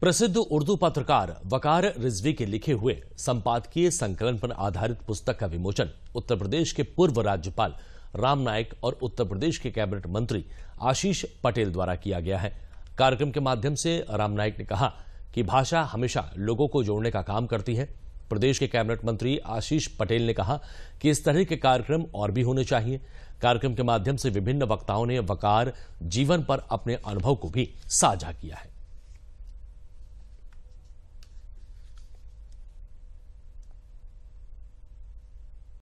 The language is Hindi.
प्रसिद्ध उर्दू पत्रकार वकार रिजवी के लिखे हुए संपादकीय संकलन पर आधारित पुस्तक का विमोचन उत्तर प्रदेश के पूर्व राज्यपाल राम नायक और उत्तर प्रदेश के कैबिनेट मंत्री आशीष पटेल द्वारा किया गया है कार्यक्रम के माध्यम से राम नायक ने कहा कि भाषा हमेशा लोगों को जोड़ने का काम करती है प्रदेश के कैबिनेट मंत्री आशीष पटेल ने कहा कि इस तरह के कार्यक्रम और भी होने चाहिए कार्यक्रम के माध्यम से विभिन्न वक्ताओं ने वकार जीवन पर अपने अनुभव को भी साझा किया है